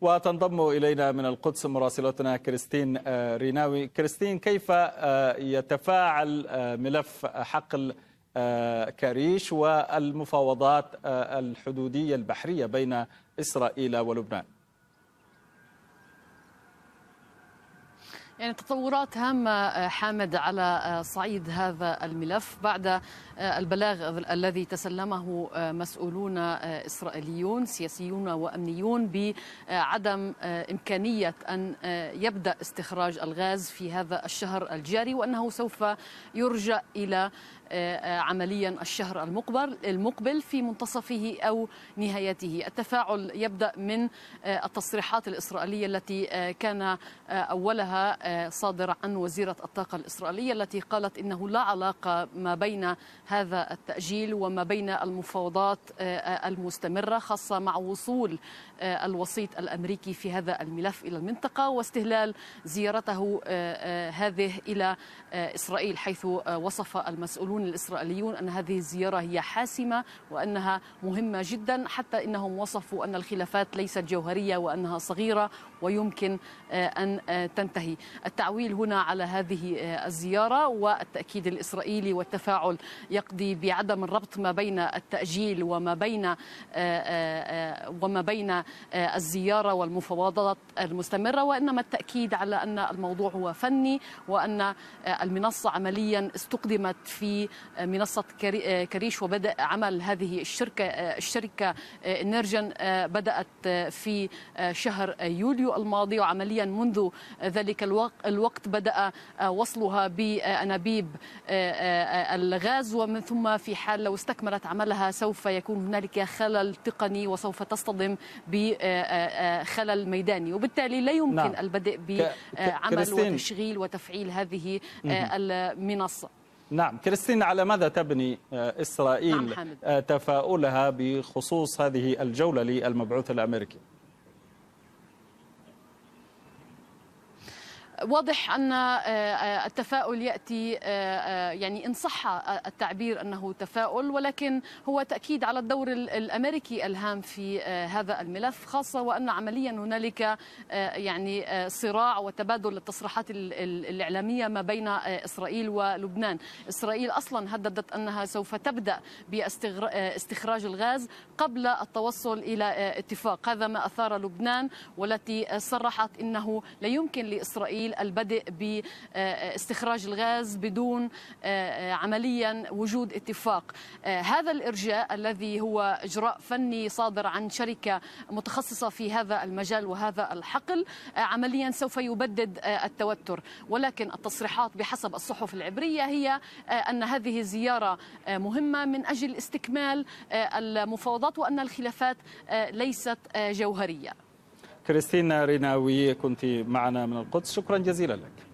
وتنضم إلينا من القدس مراسلتنا كريستين آه، ريناوي كريستين كيف آه، يتفاعل آه، ملف حقل كريش والمفاوضات الحدودية البحرية بين إسرائيل ولبنان يعني تطورات هامة آه، حامد على آه، صعيد هذا الملف بعد آه، البلاغ الذي تسلمه مسؤولون إسرائيليون سياسيون وأمنيون بعدم إمكانية أن يبدأ استخراج الغاز في هذا الشهر الجاري وأنه سوف يرجع إلى آه، آه، عمليا الشهر المقبل المقبل في منتصفه او نهايته، التفاعل يبدا من آه، التصريحات الاسرائيليه التي كان اولها صادر عن وزيره الطاقه الاسرائيليه التي قالت انه لا علاقه ما بين هذا التاجيل وما بين المفاوضات المستمره خاصه مع وصول الوسيط الامريكي في هذا الملف الى المنطقه واستهلال زيارته هذه الى اسرائيل حيث وصف المسؤولون يقولون الإسرائيليون أن هذه الزيارة هي حاسمة وأنها مهمة جدا حتى إنهم وصفوا أن الخلافات ليست جوهرية وأنها صغيرة ويمكن آه، أن آه، تنتهي التعويل هنا على هذه آه، الزيارة والتأكيد الإسرائيلي والتفاعل يقضي بعدم الربط ما بين التأجيل وما بين وما بين الزيارة والمفاوضات المستمرة وإنما التأكيد على أن الموضوع هو فني وأن المنصة عمليا استقدمت في منصه آه، كريش وبدا عمل هذه الشركه آه، الشركه آه، نيرجن بدات في شهر يوليو الماضي وعمليا منذ ذلك الوقت بدا وصلها بانابيب الغاز ومن ثم في حال لو استكملت عملها سوف يكون هنالك خلل تقني وسوف تصطدم بخلل ميداني وبالتالي لا يمكن نعم. البدء بعمل وتشغيل وتفعيل هذه المنصه نعم كريستين على ماذا تبني آه، إسرائيل نعم آه، تفاؤلها بخصوص هذه الجولة للمبعوث الأمريكي واضح ان آه، التفاؤل ياتي آه، آه، يعني ان صح التعبير انه تفاؤل ولكن هو تاكيد على الدور الامريكي الهام في هذا الملف خاصه وان عمليا هنالك يعني صراع وتبادل التصريحات الاعلاميه ما بين اسرائيل ولبنان، اسرائيل اصلا هددت انها سوف تبدا باستخراج الغاز قبل التوصل الى اتفاق، هذا ما اثار لبنان والتي صرحت انه لا يمكن لاسرائيل بالتفصيل البدء باستخراج الغاز بدون آه، آه، عمليا وجود اتفاق آه، هذا الارجاء الذي هو اجراء فني صادر عن شركه متخصصه في هذا المجال وهذا الحقل عمليا سوف يبدد التوتر ولكن التصريحات بحسب الصحف العبريه هي ان هذه زياره مهمه من اجل استكمال المفاوضات وان الخلافات ليست جوهريه كريستينا ريناوي كنت معنا من القدس شكرا جزيلا لك